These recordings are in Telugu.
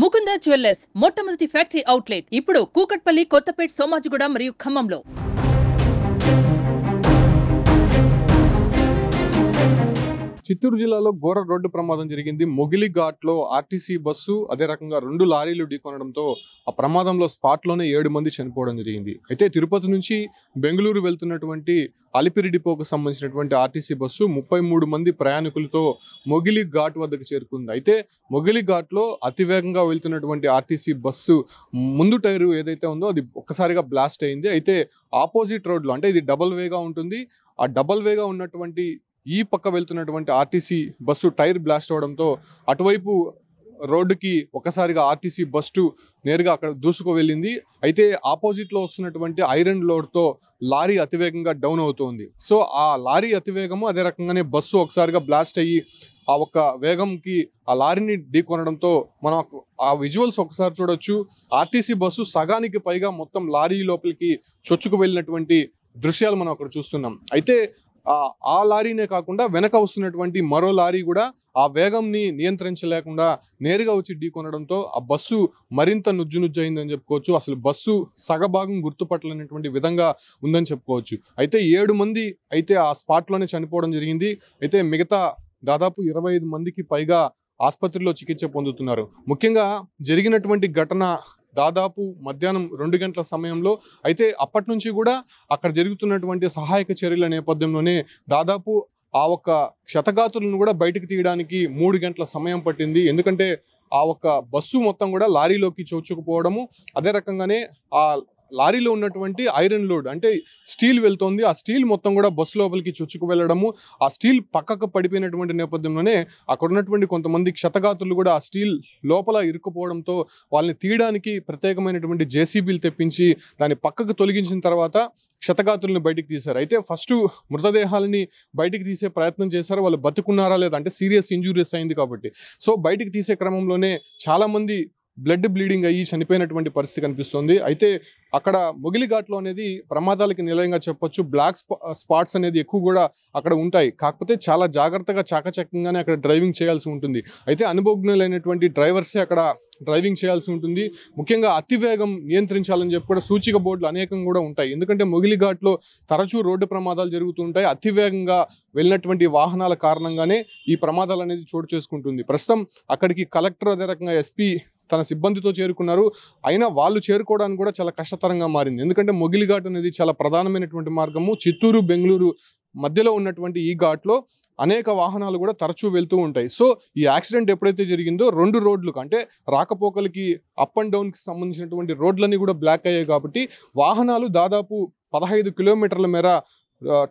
ముకుంద జ్యువెల్లర్స్ మొట్టమొదటి ఫ్యాక్టరీ అవుట్లెట్ ఇప్పుడు కూకట్పల్లి కొత్తపేట్ సోమాజిగూడ మరియు ఖమ్మంలో చిత్తూరు జిల్లాలో ఘోర రోడ్డు ప్రమాదం జరిగింది మొగిలి ఘాట్లో ఆర్టీసీ బస్సు అదే రకంగా రెండు లారీలు ఢీకొనడంతో ఆ ప్రమాదంలో స్పాట్లోనే ఏడు మంది చనిపోవడం జరిగింది అయితే తిరుపతి నుంచి బెంగళూరు వెళ్తున్నటువంటి అలిపిరి డిపోకు సంబంధించినటువంటి ఆర్టీసీ బస్సు ముప్పై మూడు మంది ప్రయాణికులతో మొగిలి ఘాట్ వద్దకు చేరుకుంది అయితే మొగిలి ఘాట్లో అతివేగంగా వెళ్తున్నటువంటి ఆర్టీసీ బస్సు ముందు టైరు ఏదైతే ఉందో అది ఒక్కసారిగా బ్లాస్ట్ అయింది అయితే ఆపోజిట్ రోడ్లో అంటే ఇది డబల్ వేగా ఉంటుంది ఆ డబల్ వేగా ఉన్నటువంటి ఈ పక్క వెళ్తున్నటువంటి ఆర్టీసీ బస్సు టైర్ బ్లాస్ట్ అవడంతో అటువైపు రోడ్డుకి ఒకసారిగా ఆర్టీసీ బస్సు నేరుగా అక్కడ దూసుకు వెళ్ళింది అయితే ఆపోజిట్లో వస్తున్నటువంటి ఐరన్ లోడ్తో లారీ అతివేగంగా డౌన్ అవుతుంది సో ఆ లారీ అతివేగము అదే రకంగానే బస్సు ఒకసారిగా బ్లాస్ట్ అయ్యి ఆ ఒక్క వేగంకి ఆ లారీని ఢీకొనడంతో మనం ఆ విజువల్స్ ఒకసారి చూడొచ్చు ఆర్టీసీ బస్సు సగానికి పైగా మొత్తం లారీ లోపలికి చొచ్చుకు వెళ్ళినటువంటి దృశ్యాలు మనం అక్కడ చూస్తున్నాం అయితే ఆ లారీనే కాకుండా వెనక వస్తున్నటువంటి మరో లారీ కూడా ఆ వేగంని నియంత్రించలేకుండా నేరుగా వచ్చి ఢీకొనడంతో ఆ బస్సు మరింత నుజ్జు నుజ్జు అయిందని చెప్పుకోవచ్చు అసలు బస్సు సగభాగం గుర్తుపట్టలేనటువంటి విధంగా ఉందని చెప్పుకోవచ్చు అయితే ఏడు మంది అయితే ఆ స్పాట్లోనే చనిపోవడం జరిగింది అయితే మిగతా దాదాపు ఇరవై మందికి పైగా ఆసుపత్రిలో చికిత్స పొందుతున్నారు ముఖ్యంగా జరిగినటువంటి ఘటన దాదాపు మధ్యాహ్నం రెండు గంటల సమయంలో అయితే అప్పటి నుంచి కూడా అక్కడ జరుగుతున్నటువంటి సహాయక చర్యల నేపథ్యంలోనే దాదాపు ఆ ఒక్క క్షతగాతులను కూడా బయటకు తీయడానికి మూడు గంటల సమయం పట్టింది ఎందుకంటే ఆ ఒక్క బస్సు మొత్తం కూడా లారీలోకి చొచ్చుకుపోవడము అదే రకంగానే ఆ లారీలో ఉన్నటువంటి ఐరన్ లోడ్ అంటే స్టీల్ వెళ్తోంది ఆ స్టీల్ మొత్తం కూడా బస్సు లోపలికి చుచ్చుకు వెళ్ళడము ఆ స్టీల్ పక్కకు పడిపోయినటువంటి నేపథ్యంలోనే అక్కడ ఉన్నటువంటి కొంతమంది క్షతగాతులు కూడా ఆ స్టీల్ లోపల ఇరుక్కుపోవడంతో వాళ్ళని తీయడానికి ప్రత్యేకమైనటువంటి జేసీబీలు తెప్పించి దాన్ని పక్కకు తొలగించిన తర్వాత క్షతగాతులను బయటికి తీశారు అయితే ఫస్ట్ మృతదేహాలని బయటికి తీసే ప్రయత్నం చేశారు వాళ్ళు బతుకున్నారా లేదా అంటే సీరియస్ ఇంజూరీస్ అయింది కాబట్టి సో బయటికి తీసే క్రమంలోనే చాలామంది బ్లడ్ బ్లీడింగ్ అయ్యి చనిపోయినటువంటి పరిస్థితి కనిపిస్తుంది అయితే అక్కడ మొగిలిఘాట్లో అనేది ప్రమాదాలకి నిలయంగా చెప్పొచ్చు బ్లాక్ స్పాట్స్ అనేది ఎక్కువ కూడా అక్కడ ఉంటాయి కాకపోతే చాలా జాగ్రత్తగా చాకచక్యంగానే అక్కడ డ్రైవింగ్ చేయాల్సి ఉంటుంది అయితే అనుభవజ్ఞులైనటువంటి డ్రైవర్సే అక్కడ డ్రైవింగ్ చేయాల్సి ఉంటుంది ముఖ్యంగా అతివేగం నియంత్రించాలని చెప్పి కూడా సూచిక బోర్డులు అనేకం కూడా ఉంటాయి ఎందుకంటే మొగిలిఘాట్లో తరచూ రోడ్డు ప్రమాదాలు జరుగుతుంటాయి అతివేగంగా వెళ్ళినటువంటి వాహనాల కారణంగానే ఈ ప్రమాదాలు అనేది చోటు చేసుకుంటుంది ప్రస్తుతం అక్కడికి కలెక్టర్ అదే రకంగా ఎస్పీ తన సిబ్బందితో చేరుకున్నారు అయినా వాళ్ళు చేరుకోవడానికి కూడా చాలా కష్టతరంగా మారింది ఎందుకంటే మొగిలిఘాట్ అనేది చాలా ప్రధానమైనటువంటి మార్గము చిత్తూరు బెంగళూరు మధ్యలో ఉన్నటువంటి ఈ ఘాట్లో అనేక వాహనాలు కూడా తరచూ వెళ్తూ ఉంటాయి సో ఈ యాక్సిడెంట్ ఎప్పుడైతే జరిగిందో రెండు రోడ్లు అంటే రాకపోకలకి అప్ అండ్ డౌన్కి సంబంధించినటువంటి రోడ్లన్నీ కూడా బ్లాక్ అయ్యాయి కాబట్టి వాహనాలు దాదాపు పదహైదు కిలోమీటర్ల మేర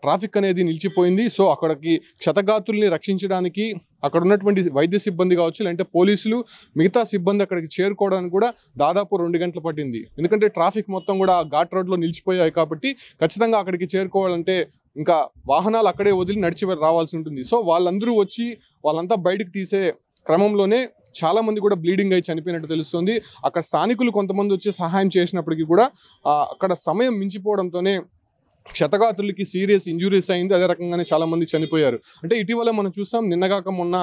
ట్రాఫిక్ అనేది నిలిచిపోయింది సో అక్కడికి క్షతగాతుల్ని రక్షించడానికి అక్కడ ఉన్నటువంటి వైద్య సిబ్బంది కావచ్చు లేదంటే పోలీసులు మిగతా సిబ్బంది అక్కడికి చేరుకోవడానికి కూడా దాదాపు రెండు గంటలు పట్టింది ఎందుకంటే ట్రాఫిక్ మొత్తం కూడా ఘాట్ రోడ్లో నిలిచిపోయాయి కాబట్టి ఖచ్చితంగా అక్కడికి చేరుకోవాలంటే ఇంకా వాహనాలు అక్కడే వదిలి నడిచి రావాల్సి ఉంటుంది సో వాళ్ళందరూ వచ్చి వాళ్ళంతా బయటకు తీసే క్రమంలోనే చాలా మంది కూడా బ్లీడింగ్ అయి చనిపోయినట్టు తెలుస్తుంది అక్కడ స్థానికులు కొంతమంది వచ్చి సహాయం చేసినప్పటికీ కూడా అక్కడ సమయం మించిపోవడంతోనే క్షతగాతులకి సీరియస్ ఇంజురీస్ అయింది అదే రకంగానే చాలామంది చనిపోయారు అంటే ఇటీవల మనం చూసాం నిన్నగాక మొన్న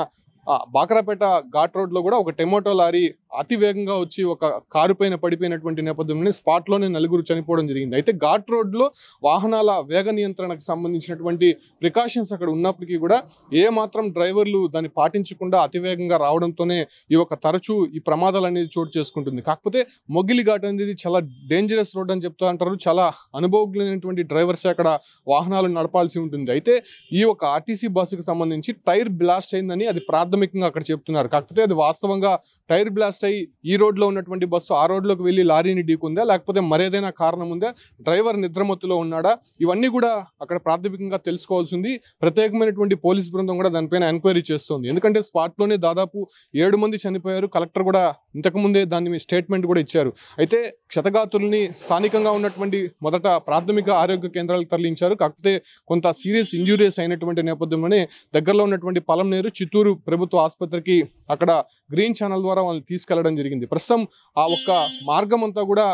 బాక్రాపేట ఘాట్ రోడ్లో కూడా ఒక టెమోటో లారీ అతి వేగంగా వచ్చి ఒక కారు పైన పడిపోయినటువంటి నేపథ్యంలోనే స్పాట్లోనే నలుగురు చనిపోవడం జరిగింది అయితే ఘాట్ రోడ్లో వాహనాల వేగ నియంత్రణకు సంబంధించినటువంటి ప్రికాషన్స్ అక్కడ ఉన్నప్పటికీ కూడా ఏ మాత్రం డ్రైవర్లు దాన్ని పాటించకుండా అతి వేగంగా రావడంతోనే ఈ యొక్క తరచూ ఈ ప్రమాదాలు అనేది చోటు చేసుకుంటుంది కాకపోతే మొగిలి ఘాట్ అనేది చాలా డేంజరస్ రోడ్ అని చెప్తూ అంటారు చాలా అనుభవజ్ఞమైనటువంటి డ్రైవర్స్ అక్కడ వాహనాలు నడపాల్సి ఉంటుంది అయితే ఈ ఒక ఆర్టీసీ బస్సుకు సంబంధించి టైర్ బ్లాస్ట్ అయిందని అది ప్రాథమికంగా అక్కడ చెప్తున్నారు కాకపోతే అది వాస్తవంగా టైర్ బ్లాస్ట్ అయి ఈ రోడ్లో ఉన్నటువంటి బస్సు ఆ రోడ్లోకి వెళ్ళి లారీని ఢీకుందా లేకపోతే మరేదైనా కారణం ఉందా డ్రైవర్ నిద్రమత్తులో ఉన్నాడా ఇవన్నీ కూడా అక్కడ ప్రాథమికంగా తెలుసుకోవాల్సింది ప్రత్యేకమైనటువంటి పోలీస్ బృందం కూడా దానిపైన ఎంక్వైరీ చేస్తుంది ఎందుకంటే స్పాట్లోనే దాదాపు ఏడు మంది చనిపోయారు కలెక్టర్ కూడా ఇంతకుముందే దాన్ని స్టేట్మెంట్ కూడా ఇచ్చారు అయితే క్షతగాతుల్ని స్థానికంగా ఉన్నటువంటి మొదట ప్రాథమిక ఆరోగ్య కేంద్రాలకు తరలించారు కాకపోతే కొంత సీరియస్ ఇంజూరియస్ అయినటువంటి నేపథ్యంలోనే దగ్గరలో ఉన్నటువంటి పలంనేరు చిత్తూరు ప్రభుత్వ ఆసుపత్రికి అక్కడ గ్రీన్ ఛానల్ ద్వారా వాళ్ళని తీసుకెళ్లడం జరిగింది ప్రస్తుతం ఆ ఒక్క మార్గం అంతా కూడా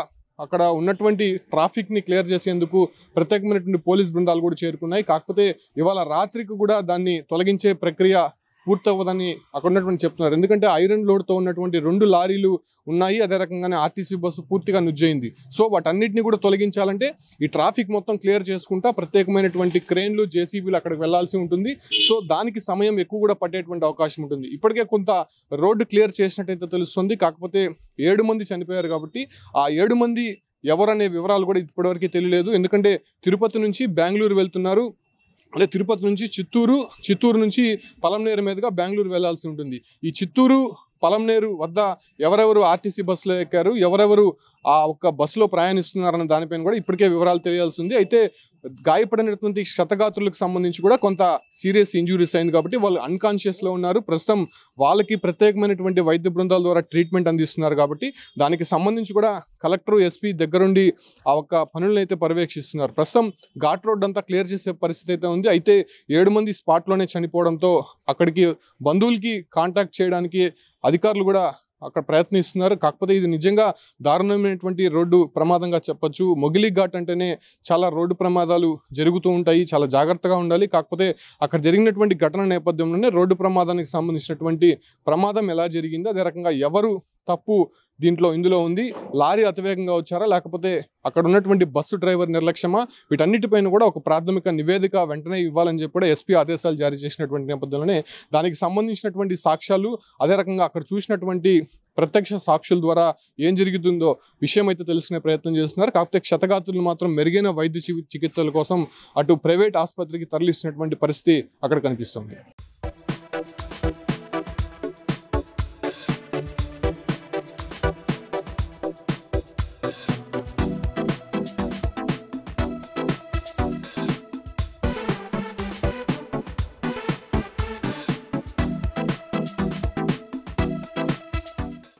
అక్కడ ఉన్నటువంటి ట్రాఫిక్ని క్లియర్ చేసేందుకు ప్రత్యేకమైనటువంటి పోలీస్ బృందాలు కూడా చేరుకున్నాయి కాకపోతే ఇవాళ రాత్రికి కూడా దాన్ని తొలగించే ప్రక్రియ పూర్తవ్వదని అక్కడ ఉన్నటువంటి చెప్తున్నారు ఎందుకంటే ఐరన్ లోడ్తో ఉన్నటువంటి రెండు లారీలు ఉన్నాయి అదే రకంగానే ఆర్టీసీ బస్సు పూర్తిగా నుజ్జయింది సో వాటన్నిటిని కూడా తొలగించాలంటే ఈ ట్రాఫిక్ మొత్తం క్లియర్ చేసుకుంటా ప్రత్యేకమైనటువంటి క్రేన్లు జేసీబీలు అక్కడికి వెళ్లాల్సి ఉంటుంది సో దానికి సమయం ఎక్కువ కూడా పట్టేటువంటి అవకాశం ఉంటుంది ఇప్పటికే కొంత రోడ్డు క్లియర్ చేసినట్టయితే తెలుస్తుంది కాకపోతే ఏడు మంది చనిపోయారు కాబట్టి ఆ ఏడు మంది ఎవరనే వివరాలు కూడా ఇప్పటివరకు తెలియలేదు ఎందుకంటే తిరుపతి నుంచి బెంగళూరు వెళ్తున్నారు అంటే తిరుపతి నుంచి చిత్తూరు చిత్తూరు నుంచి పలంనేరు మీదుగా బెంగళూరు వెళ్లాల్సి ఉంటుంది ఈ చిత్తూరు పలంనేరు వద్ద ఎవరెవరు ఆర్టీసీ బస్సులో ఎక్కారు ఎవరెవరు ఆ ఒక్క బస్సులో ప్రయాణిస్తున్నారన్న దానిపైన కూడా ఇప్పటికే వివరాలు తెలియాల్సి ఉంది అయితే గాయపడినటువంటి క్షతగాత్రులకు సంబంధించి కూడా కొంత సీరియస్ ఇంజురీస్ అయింది కాబట్టి వాళ్ళు అన్కాన్షియస్లో ఉన్నారు ప్రస్తుతం వాళ్ళకి ప్రత్యేకమైనటువంటి వైద్య బృందాల ద్వారా ట్రీట్మెంట్ అందిస్తున్నారు కాబట్టి దానికి సంబంధించి కూడా కలెక్టర్ ఎస్పీ దగ్గరుండి ఆ ఒక్క పనులను అయితే పర్యవేక్షిస్తున్నారు ప్రస్తుతం ఘాట్ రోడ్ అంతా క్లియర్ చేసే పరిస్థితి అయితే ఉంది అయితే ఏడు మంది స్పాట్లోనే చనిపోవడంతో అక్కడికి బంధువులకి కాంటాక్ట్ చేయడానికి అధికారులు కూడా అక్కడ ప్రయత్నిస్తున్నారు కాకపోతే ఇది నిజంగా దారుణమైనటువంటి రోడ్డు ప్రమాదంగా చెప్పొచ్చు మొగిలి ఘాట్ అంటేనే చాలా రోడ్డు ప్రమాదాలు జరుగుతూ ఉంటాయి చాలా జాగ్రత్తగా ఉండాలి కాకపోతే అక్కడ జరిగినటువంటి ఘటన నేపథ్యంలోనే రోడ్డు ప్రమాదానికి సంబంధించినటువంటి ప్రమాదం ఎలా జరిగిందో అదే రకంగా ఎవరు తప్పు దీంట్లో ఇందులో ఉంది లారీ అతివేగంగా వచ్చారా లేకపోతే అక్కడ ఉన్నటువంటి బస్సు డ్రైవర్ నిర్లక్ష్యమా వీటన్నిటిపైన కూడా ఒక ప్రాథమిక నివేదిక వెంటనే ఇవ్వాలని చెప్పి కూడా ఎస్పీ ఆదేశాలు జారీ చేసినటువంటి నేపథ్యంలోనే దానికి సంబంధించినటువంటి సాక్ష్యాలు అదే రకంగా అక్కడ చూసినటువంటి ప్రత్యక్ష సాక్షుల ద్వారా ఏం జరుగుతుందో విషయం అయితే తెలుసుకునే ప్రయత్నం చేస్తున్నారు కాకపోతే క్షతగాతులు మాత్రం మెరుగైన వైద్య చికిత్సల కోసం అటు ప్రైవేట్ ఆసుపత్రికి తరలిస్తున్నటువంటి పరిస్థితి అక్కడ కనిపిస్తుంది